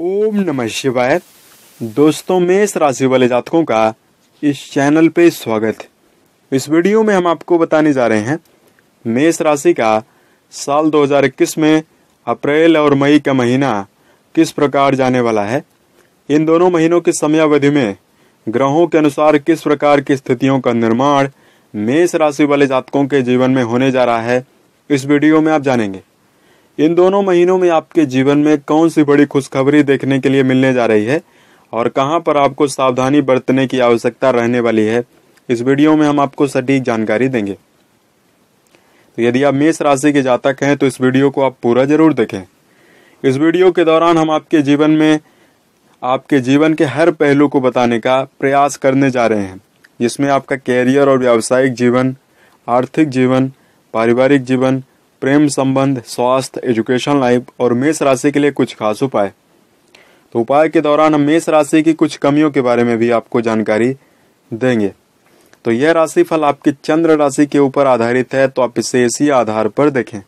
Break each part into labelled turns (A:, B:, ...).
A: ओम नमः शिवाय दोस्तों मेष राशि वाले जातकों का इस चैनल पे स्वागत इस वीडियो में हम आपको बताने जा रहे हैं मेष राशि का साल 2021 में अप्रैल और मई का महीना किस प्रकार जाने वाला है इन दोनों महीनों की समयावधि में ग्रहों के अनुसार किस प्रकार की स्थितियों का निर्माण मेष राशि वाले जातकों के जीवन में होने जा रहा है इस वीडियो में आप जानेंगे इन दोनों महीनों में आपके जीवन में कौन सी बड़ी खुशखबरी देखने के लिए मिलने जा रही है और कहां पर आपको सावधानी बरतने की आवश्यकता रहने वाली है इस वीडियो में हम आपको सटीक जानकारी देंगे तो यदि आप मेष राशि के जातक हैं तो इस वीडियो को आप पूरा जरूर देखें इस वीडियो के दौरान हम आपके जीवन में आपके जीवन के हर पहलू को बताने का प्रयास करने जा रहे हैं जिसमें आपका कैरियर और व्यावसायिक जीवन आर्थिक जीवन पारिवारिक जीवन प्रेम संबंध स्वास्थ्य एजुकेशन लाइफ और मेष राशि के लिए कुछ खास उपाय तो उपाय के दौरान हम मेष राशि की कुछ कमियों के बारे में भी आपको जानकारी देंगे तो यह राशि फल आपकी चंद्र राशि के ऊपर आधारित है तो आप इसे इसी आधार पर देखें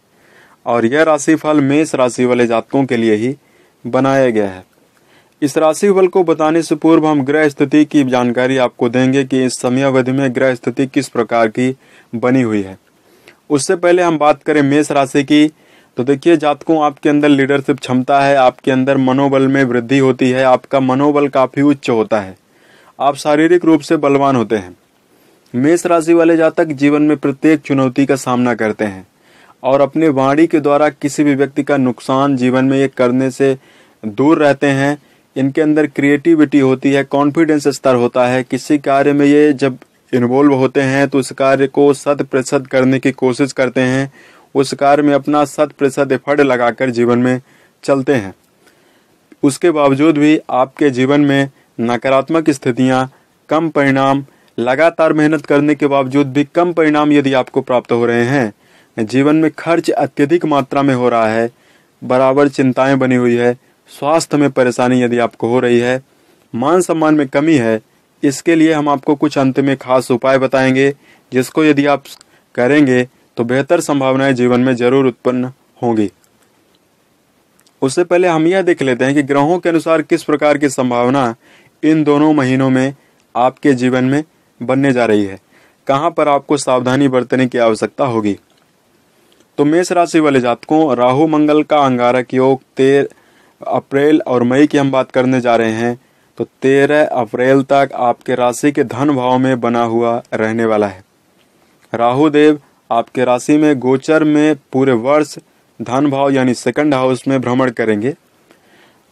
A: और यह राशि फल मेष राशि वाले जातकों के लिए ही बनाया गया है इस राशि फल को बताने से पूर्व हम ग्रह स्थिति की जानकारी आपको देंगे कि इस समयावधि में ग्रह स्थिति किस प्रकार की बनी हुई है उससे पहले हम बात करें मेष राशि की तो देखिए जातकों आपके अंदर लीडरशिप क्षमता है आपके अंदर मनोबल में वृद्धि होती है आपका मनोबल काफ़ी उच्च होता है आप शारीरिक रूप से बलवान होते हैं मेष राशि वाले जातक जीवन में प्रत्येक चुनौती का सामना करते हैं और अपने वाणी के द्वारा किसी भी व्यक्ति का नुकसान जीवन में ये करने से दूर रहते हैं इनके अंदर क्रिएटिविटी होती है कॉन्फिडेंस स्तर होता है किसी कार्य में ये जब इन्वॉल्व होते हैं तो उस कार्य को शत प्रतिशत करने की कोशिश करते हैं उस कार्य में अपना शत प्रतिशत एफर्ट लगाकर जीवन में चलते हैं उसके बावजूद भी आपके जीवन में नकारात्मक स्थितियां कम परिणाम लगातार मेहनत करने के बावजूद भी कम परिणाम यदि आपको प्राप्त हो रहे हैं जीवन में खर्च अत्यधिक मात्रा में हो रहा है बराबर चिंताएं बनी हुई है स्वास्थ्य में परेशानी यदि आपको हो रही है मान सम्मान में कमी है इसके लिए हम आपको कुछ अंत में खास उपाय बताएंगे जिसको यदि आप करेंगे तो बेहतर संभावनाएं जीवन में जरूर उत्पन्न होंगी उससे पहले हम यह देख लेते हैं कि ग्रहों के अनुसार किस प्रकार की संभावना इन दोनों महीनों में आपके जीवन में बनने जा रही है कहाँ पर आपको सावधानी बरतने की आवश्यकता होगी तो मेष राशि वाले जातकों राहु मंगल का अंगारक योग तेरह अप्रैल और मई की हम बात करने जा रहे हैं तो तेरह अप्रैल तक आपके राशि के धन भाव में बना हुआ रहने वाला है राहु देव आपके राशि में गोचर में पूरे वर्ष धन भाव यानी सेकंड हाउस में भ्रमण करेंगे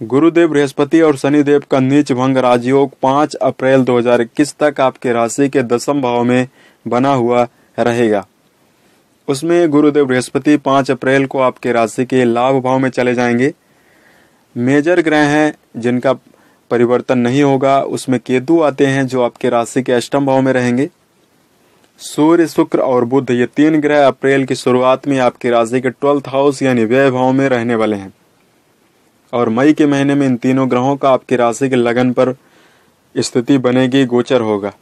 A: गुरुदेव बृहस्पति और शनिदेव का नीच भंग राजयोग 5 अप्रैल 2021 तक आपके राशि के दसम भाव में बना हुआ रहेगा उसमें गुरुदेव बृहस्पति 5 अप्रैल को आपके राशि के लाभ भाव में चले जाएंगे मेजर ग्रह हैं जिनका परिवर्तन नहीं होगा उसमें केतु आते हैं जो आपके राशि के अष्टम भाव में रहेंगे सूर्य शुक्र और बुध ये तीन ग्रह अप्रैल की शुरुआत में आपकी राशि के ट्वेल्थ हाउस यानी व्यय भाव में रहने वाले हैं और मई के महीने में इन तीनों ग्रहों का आपकी राशि के लगन पर स्थिति बनेगी गोचर होगा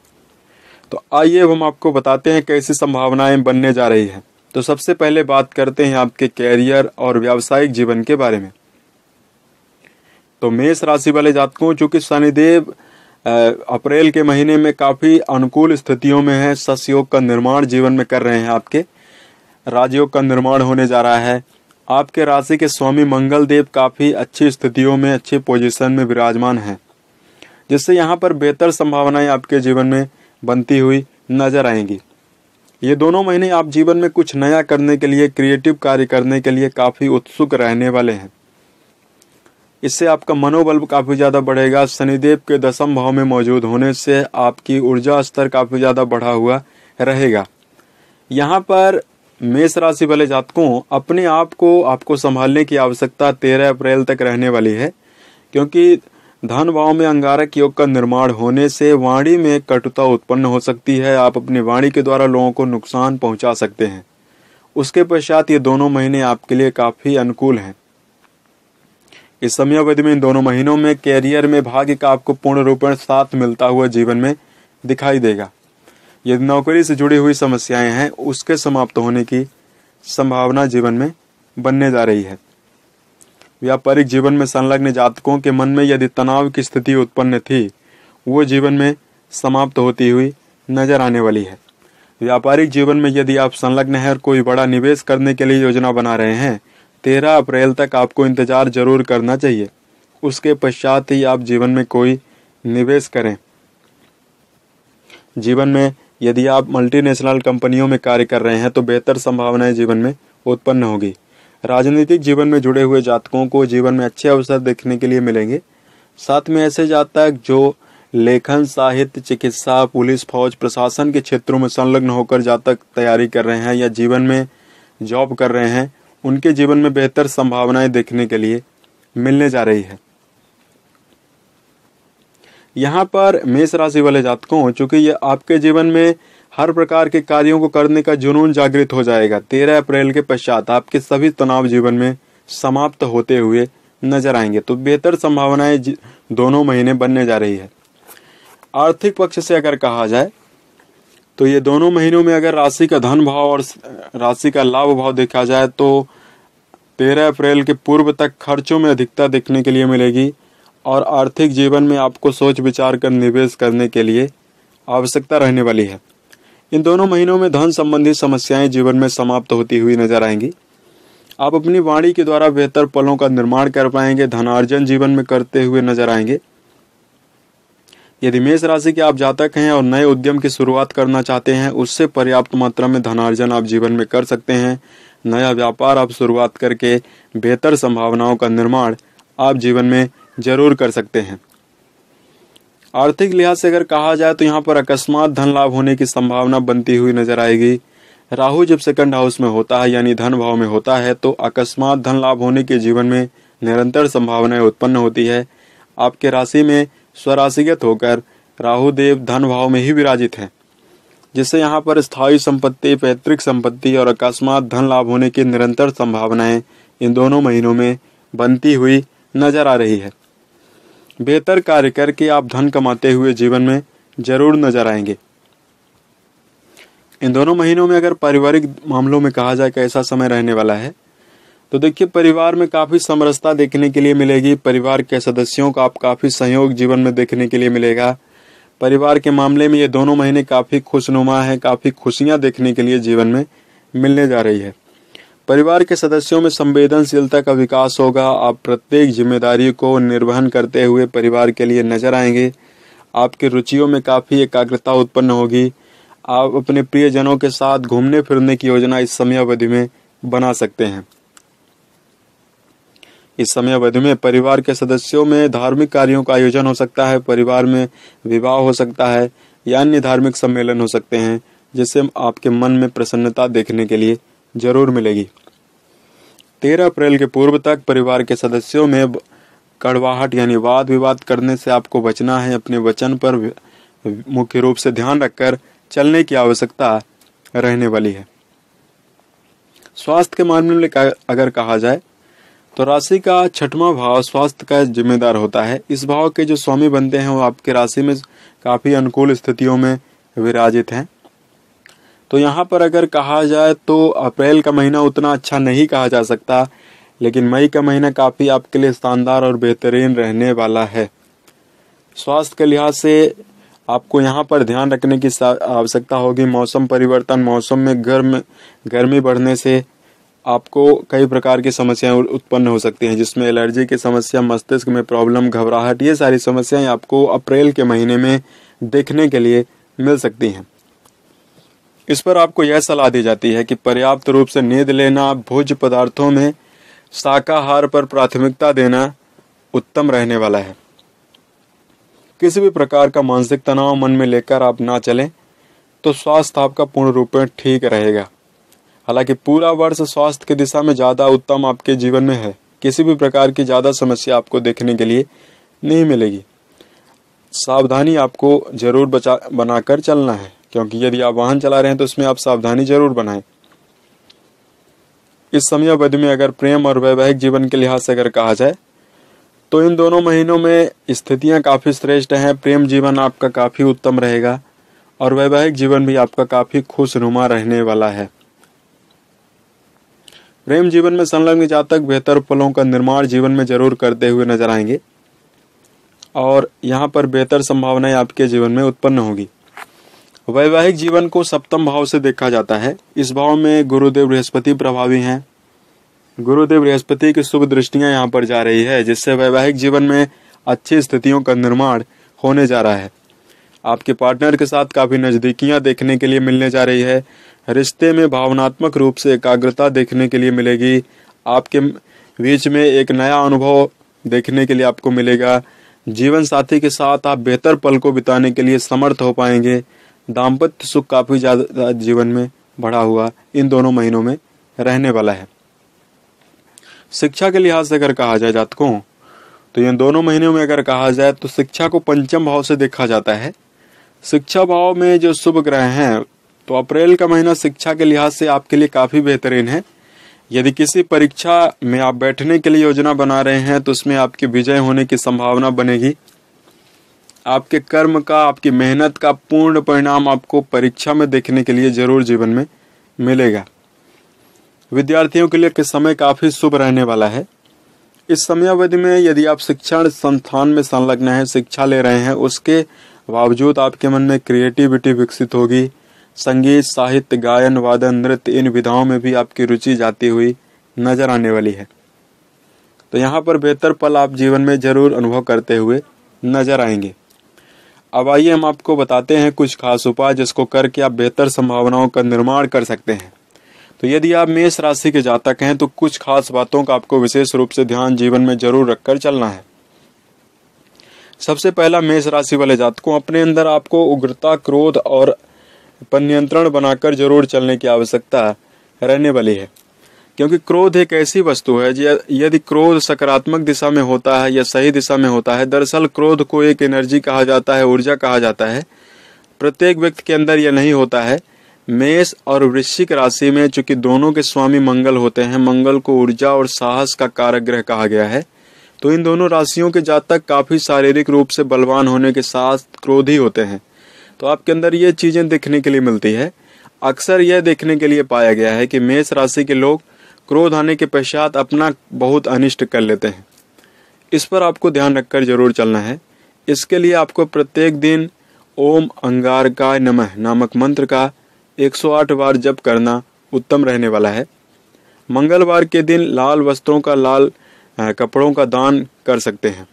A: तो आइए हम आपको बताते हैं कैसी संभावनाएं बनने जा रही है तो सबसे पहले बात करते हैं आपके कैरियर और व्यावसायिक जीवन के बारे में तो मेष राशि वाले जातकों चूंकि शनिदेव अप्रैल के महीने में काफ़ी अनुकूल स्थितियों में है सस्योग का निर्माण जीवन में कर रहे हैं आपके राजयोग का निर्माण होने जा रहा है आपके राशि के स्वामी मंगल देव काफ़ी अच्छी स्थितियों में अच्छे पोजीशन में विराजमान हैं जिससे यहाँ पर बेहतर संभावनाएं आपके जीवन में बनती हुई नजर आएंगी ये दोनों महीने आप जीवन में कुछ नया करने के लिए क्रिएटिव कार्य करने के लिए काफ़ी उत्सुक रहने वाले हैं इससे आपका मनोबल काफ़ी ज़्यादा बढ़ेगा शनिदेव के दशम भाव में मौजूद होने से आपकी ऊर्जा स्तर काफ़ी ज़्यादा बढ़ा हुआ रहेगा यहाँ पर मेष राशि वाले जातकों अपने आप को आपको संभालने की आवश्यकता तेरह अप्रैल तक रहने वाली है क्योंकि धन भाव में अंगारक योग का निर्माण होने से वाणी में कटुता उत्पन्न हो सकती है आप अपनी वाणी के द्वारा लोगों को नुकसान पहुंचा सकते हैं उसके पश्चात ये दोनों महीने आपके लिए काफ़ी अनुकूल हैं इस अवधि में इन दोनों महीनों में कैरियर में भाग्य का आपको पूर्ण रूप साथ मिलता हुआ जीवन में दिखाई देगा यदि नौकरी से जुड़ी हुई समस्याएं हैं उसके समाप्त होने की संभावना जीवन में बनने जा रही है व्यापारिक जीवन में संलग्न जातकों के मन में यदि तनाव की स्थिति उत्पन्न थी वो जीवन में समाप्त होती हुई नजर आने वाली है व्यापारिक जीवन में यदि आप संलग्न हैं और कोई बड़ा निवेश करने के लिए योजना बना रहे हैं तेरह अप्रैल तक आपको इंतज़ार जरूर करना चाहिए उसके पश्चात ही आप जीवन में कोई निवेश करें जीवन में यदि आप मल्टीनेशनल कंपनियों में कार्य कर रहे हैं तो बेहतर संभावनाएं जीवन में उत्पन्न होगी राजनीतिक जीवन में जुड़े हुए जातकों को जीवन में अच्छे अवसर देखने के लिए मिलेंगे साथ में ऐसे जातक जो लेखन साहित्य चिकित्सा पुलिस फौज प्रशासन के क्षेत्रों में संलग्न होकर जातक तैयारी कर रहे हैं या जीवन में जॉब कर रहे हैं उनके जीवन में बेहतर संभावनाएं देखने के लिए मिलने जा रही है यहाँ पर मेष राशि वाले जातकों चूंकि ये आपके जीवन में हर प्रकार के कार्यों को करने का जुनून जागृत हो जाएगा तेरह अप्रैल के पश्चात आपके सभी तनाव जीवन में समाप्त होते हुए नजर आएंगे तो बेहतर संभावनाएं दोनों महीने बनने जा रही है आर्थिक पक्ष से अगर कहा जाए तो ये दोनों महीनों में अगर राशि का धन भाव और राशि का लाभ भाव देखा जाए तो तेरह अप्रैल के पूर्व तक खर्चों में अधिकता देखने के लिए मिलेगी और आर्थिक जीवन में आपको सोच विचार कर निवेश करने के लिए आवश्यकता रहने वाली है इन दोनों महीनों में धन संबंधी समस्याएं जीवन में समाप्त होती हुई नजर आएंगी आप अपनी वाणी के द्वारा बेहतर पलों का निर्माण कर पाएंगे धनार्जन जीवन में करते हुए नजर आएंगे यदि मेष राशि के आप जातक हैं और नए उद्यम की शुरुआत करना चाहते हैं उससे पर्याप्त मात्रा में धनार्जन आप जीवन में कर सकते हैं नया व्यापार आप शुरुआत करके बेहतर संभावनाओं का निर्माण आप जीवन में जरूर कर सकते हैं आर्थिक लिहाज से अगर कहा जाए तो यहाँ पर अकस्मात धन लाभ होने की संभावना बनती हुई नजर आएगी राहु जब सेकंड हाउस में होता है यानी धन भाव में होता है तो अकस्मात धन लाभ होने के जीवन में निरंतर संभावनाएं उत्पन्न होती है आपके राशि में स्वराशिगत होकर देव धन भाव में ही विराजित हैं जिससे यहाँ पर स्थायी संपत्ति पैतृक संपत्ति और अकस्मात धन लाभ होने की निरंतर संभावनाएं इन दोनों महीनों में बनती हुई नजर आ रही है बेहतर कार्य करके आप धन कमाते हुए जीवन में जरूर नजर आएंगे इन दोनों महीनों में अगर पारिवारिक मामलों में कहा जाए कि ऐसा समय रहने वाला है तो देखिए परिवार में काफ़ी समरसता देखने के लिए मिलेगी परिवार के सदस्यों का आप काफ़ी सहयोग जीवन में देखने के लिए मिलेगा परिवार के मामले में ये दोनों महीने काफ़ी खुशनुमा है काफ़ी खुशियाँ देखने के लिए जीवन में मिलने जा रही है परिवार के सदस्यों में संवेदनशीलता का विकास होगा आप प्रत्येक जिम्मेदारी को निर्वहन करते हुए परिवार के लिए नजर आएंगे आपकी रुचियों में काफ़ी एकाग्रता उत्पन्न होगी आप अपने प्रियजनों के साथ घूमने फिरने की योजना इस समयावधि में बना सकते हैं इस समय अवधि में परिवार के सदस्यों में धार्मिक कार्यों का आयोजन हो सकता है परिवार में विवाह हो सकता है या अन्य धार्मिक सम्मेलन हो सकते हैं जिससे आपके मन में प्रसन्नता देखने के लिए जरूर मिलेगी तेरह अप्रैल के पूर्व तक परिवार के सदस्यों में कड़वाहट यानी वाद विवाद करने से आपको बचना है अपने वचन पर मुख्य रूप से ध्यान रखकर चलने की आवश्यकता रहने वाली है स्वास्थ्य के मामले में अगर कहा जाए तो राशि का छठवा भाव स्वास्थ्य का जिम्मेदार होता है इस भाव के जो स्वामी बनते हैं वो आपके राशि में काफ़ी अनुकूल स्थितियों में विराजित हैं तो यहाँ पर अगर कहा जाए तो अप्रैल का महीना उतना अच्छा नहीं कहा जा सकता लेकिन मई का महीना काफ़ी आपके लिए शानदार और बेहतरीन रहने वाला है स्वास्थ्य के लिहाज से आपको यहाँ पर ध्यान रखने की आवश्यकता होगी मौसम परिवर्तन मौसम में गर्म गर्मी बढ़ने से आपको कई प्रकार की समस्याएं उत्पन्न हो सकती हैं जिसमें एलर्जी की समस्या मस्तिष्क में प्रॉब्लम घबराहट ये सारी समस्याएं आपको अप्रैल के महीने में देखने के लिए मिल सकती हैं इस पर आपको यह सलाह दी जाती है कि पर्याप्त रूप से नींद लेना भोज पदार्थों में शाकाहार पर प्राथमिकता देना उत्तम रहने वाला है किसी भी प्रकार का मानसिक तनाव मन में लेकर आप ना चलें तो स्वास्थ्य आपका पूर्ण रूप में ठीक रहेगा हालांकि पूरा वर्ष स्वास्थ्य की दिशा में ज़्यादा उत्तम आपके जीवन में है किसी भी प्रकार की ज़्यादा समस्या आपको देखने के लिए नहीं मिलेगी सावधानी आपको जरूर बचा बनाकर चलना है क्योंकि यदि आप वाहन चला रहे हैं तो उसमें आप सावधानी जरूर बनाएं इस समय अवधि में अगर प्रेम और वैवाहिक जीवन के लिहाज से अगर कहा जाए तो इन दोनों महीनों में स्थितियां काफ़ी श्रेष्ठ हैं प्रेम जीवन आपका काफ़ी उत्तम रहेगा और वैवाहिक जीवन भी आपका काफ़ी खुशनुमा रहने वाला है प्रेम जीवन में संलग्न जातक बेहतर पलों का निर्माण जीवन में जरूर करते हुए नजर आएंगे और यहाँ पर बेहतर संभावनाएं आपके जीवन में उत्पन्न होगी वैवाहिक जीवन को सप्तम भाव से देखा जाता है इस भाव में गुरुदेव बृहस्पति प्रभावी हैं गुरुदेव बृहस्पति की शुभ दृष्टियां यहाँ पर जा रही है जिससे वैवाहिक जीवन में अच्छी स्थितियों का निर्माण होने जा रहा है आपके पार्टनर के साथ काफ़ी नजदीकियां देखने के लिए मिलने जा रही है रिश्ते में भावनात्मक रूप से एकाग्रता देखने के लिए मिलेगी आपके बीच में एक नया अनुभव देखने के लिए आपको मिलेगा जीवन साथी के साथ आप बेहतर पल को बिताने के लिए समर्थ हो पाएंगे दाम्पत्य सुख काफ़ी ज़्यादा जीवन में बढ़ा हुआ इन दोनों महीनों में रहने वाला है शिक्षा के लिहाज से अगर कहा जाए जातकों तो इन दोनों महीनों में अगर कहा जाए तो शिक्षा को पंचम भाव से देखा जाता है शिक्षा भाव में जो शुभ ग्रह हैं तो अप्रैल का महीना शिक्षा के लिहाज से आपके लिए काफ़ी बेहतरीन है यदि किसी परीक्षा में आप बैठने के लिए योजना बना रहे हैं तो उसमें आपकी विजय होने की संभावना बनेगी आपके कर्म का आपकी मेहनत का पूर्ण परिणाम आपको परीक्षा में देखने के लिए जरूर जीवन में मिलेगा विद्यार्थियों के लिए के समय काफ़ी शुभ रहने वाला है इस समयावधि में यदि आप शिक्षण संस्थान में संलग्न हैं शिक्षा ले रहे हैं उसके बावजूद आपके मन में क्रिएटिविटी विकसित होगी संगीत साहित्य गायन वादन नृत्य इन विधाओं में भी आपकी रुचि जाती हुई नजर आने वाली है तो यहाँ पर बेहतर पल आप जीवन में जरूर अनुभव करते हुए नजर आएंगे अब आइए हम आपको बताते हैं कुछ खास उपाय जिसको करके आप बेहतर संभावनाओं का निर्माण कर सकते हैं तो यदि आप मेष राशि के जातक हैं तो कुछ खास बातों का आपको विशेष रूप से ध्यान जीवन में जरूर रखकर चलना है सबसे पहला मेष राशि वाले जातकों अपने अंदर आपको उग्रता क्रोध और पर नियंत्रण बनाकर जरूर चलने की आवश्यकता रहने वाली है क्योंकि क्रोध एक ऐसी वस्तु है यदि क्रोध सकारात्मक दिशा में होता है या सही दिशा में होता है दरअसल क्रोध को एक एनर्जी कहा जाता है ऊर्जा कहा जाता है प्रत्येक व्यक्ति के अंदर यह नहीं होता है मेष और वृश्चिक राशि में चूंकि दोनों के स्वामी मंगल होते हैं मंगल को ऊर्जा और साहस का कारक ग्रह कहा गया है तो इन दोनों राशियों के जातक काफी शारीरिक रूप से बलवान होने के साथ क्रोधी होते हैं तो आपके अंदर ये चीज़ें देखने के लिए मिलती है अक्सर यह देखने के लिए पाया गया है कि मेष राशि के लोग क्रोध आने के पश्चात अपना बहुत अनिष्ट कर लेते हैं इस पर आपको ध्यान रखकर जरूर चलना है इसके लिए आपको प्रत्येक दिन ओम अंगार का नमः नामक मंत्र का 108 बार जप करना उत्तम रहने वाला है मंगलवार के दिन लाल वस्त्रों का लाल कपड़ों का दान कर सकते हैं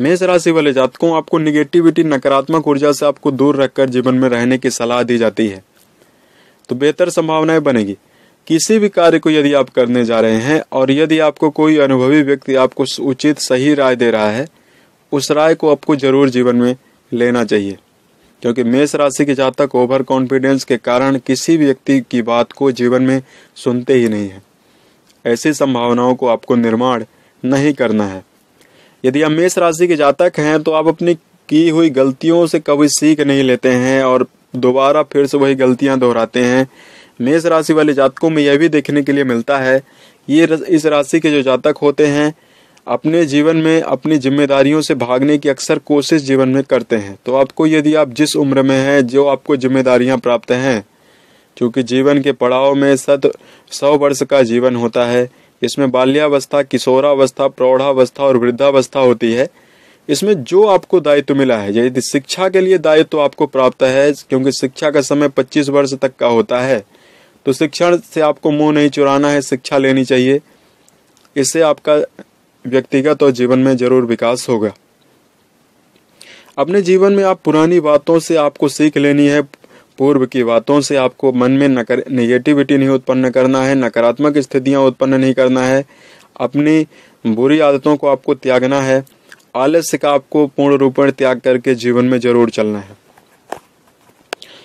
A: मेष राशि वाले जातकों आपको निगेटिविटी नकारात्मक ऊर्जा से आपको दूर रखकर जीवन में रहने की सलाह दी जाती है तो बेहतर संभावनाएं बनेगी किसी भी कार्य को यदि आप करने जा रहे हैं और यदि आपको कोई अनुभवी व्यक्ति आपको उचित सही राय दे रहा है उस राय को आपको जरूर जीवन में लेना चाहिए क्योंकि मेष राशि के जातक ओवर कॉन्फिडेंस के कारण किसी भी व्यक्ति की बात को जीवन में सुनते ही नहीं है ऐसी संभावनाओं को आपको निर्माण नहीं करना है यदि हम मेष राशि के जातक हैं तो आप अपनी की हुई गलतियों से कभी सीख नहीं लेते हैं और दोबारा फिर से वही गलतियां दोहराते हैं मेष राशि वाले जातकों में यह भी देखने के लिए मिलता है ये इस राशि के जो जातक होते हैं अपने जीवन में अपनी जिम्मेदारियों से भागने की अक्सर कोशिश जीवन में करते हैं तो आपको यदि आप जिस उम्र में हैं जो आपको जिम्मेदारियां प्राप्त हैं क्योंकि जीवन के पड़ाव में सत सौ वर्ष का जीवन होता है इसमें बाल्यावस्था किशोरावस्था प्रौढ़ावस्था और वृद्धावस्था होती है इसमें जो आपको दायित्व मिला है यदि शिक्षा के लिए दायित्व आपको प्राप्त है क्योंकि शिक्षा का समय 25 वर्ष तक का होता है तो शिक्षण से आपको मुंह नहीं चुराना है शिक्षा लेनी चाहिए इससे आपका व्यक्तिगत और जीवन में जरूर विकास होगा अपने जीवन में आप पुरानी बातों से आपको सीख लेनी है पूर्व की बातों से आपको मन में नकर निगेटिविटी नहीं उत्पन्न करना है नकारात्मक स्थितियां उत्पन्न नहीं करना है अपनी बुरी आदतों को आपको त्यागना है आलस्य का आपको पूर्ण रूपण त्याग करके जीवन में जरूर चलना है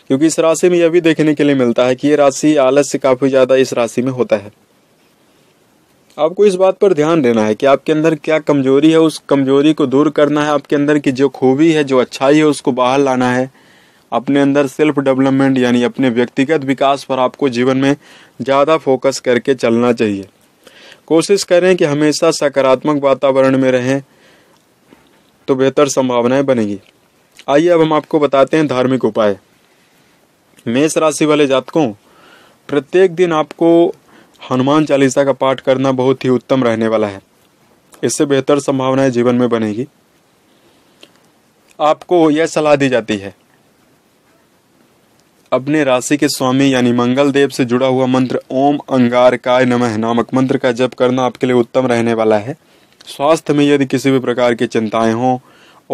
A: क्योंकि इस राशि में यह भी देखने के लिए मिलता है कि ये राशि आलस्य काफी ज्यादा इस राशि में होता है आपको इस बात पर ध्यान देना है कि आपके अंदर क्या कमजोरी है उस कमजोरी को दूर करना है आपके अंदर की जो खूबी है जो अच्छाई है उसको बाहर लाना है अपने अंदर सेल्फ डेवलपमेंट यानी अपने व्यक्तिगत विकास पर आपको जीवन में ज़्यादा फोकस करके चलना चाहिए कोशिश करें कि हमेशा सकारात्मक वातावरण में रहें तो बेहतर संभावनाएं बनेगी आइए अब हम आपको बताते हैं धार्मिक उपाय मेष राशि वाले जातकों प्रत्येक दिन आपको हनुमान चालीसा का पाठ करना बहुत ही उत्तम रहने वाला है इससे बेहतर संभावनाएं जीवन में बनेगी आपको यह सलाह दी जाती है अपने राशि के स्वामी यानी मंगल देव से जुड़ा हुआ मंत्र ओम अंगार काय नमः नामक मंत्र का जप करना आपके लिए उत्तम रहने वाला है स्वास्थ्य में यदि किसी भी प्रकार की चिंताएं हों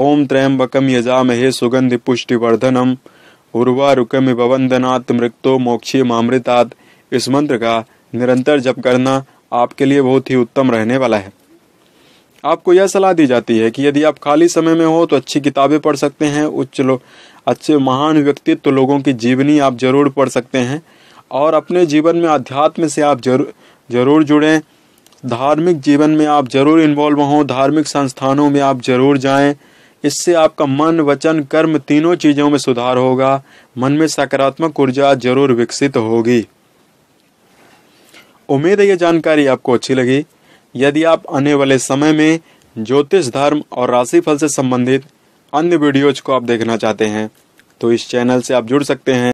A: ओम त्रयम्बकम यजामहे सुगंधि पुष्टिवर्धनम उर्वारुकम ववंदनात् मृक्तो मोक्षी मामृतात् इस मंत्र का निरंतर जप करना आपके लिए बहुत ही उत्तम रहने वाला है आपको यह सलाह दी जाती है कि यदि आप खाली समय में हो तो अच्छी किताबें पढ़ सकते हैं उच्च अच्छे महान व्यक्तित्व लोगों की जीवनी आप जरूर पढ़ सकते हैं और अपने जीवन में अध्यात्म से आप जरूर जरूर जुड़ें धार्मिक जीवन में आप जरूर इन्वॉल्व हों धार्मिक संस्थानों में आप जरूर जाएं इससे आपका मन वचन कर्म तीनों चीज़ों में सुधार होगा मन में सकारात्मक ऊर्जा जरूर विकसित होगी उम्मीद है ये जानकारी आपको अच्छी लगी यदि आप आने वाले समय में ज्योतिष धर्म और राशिफल से संबंधित अन्य वीडियोज को आप देखना चाहते हैं तो इस चैनल से आप जुड़ सकते हैं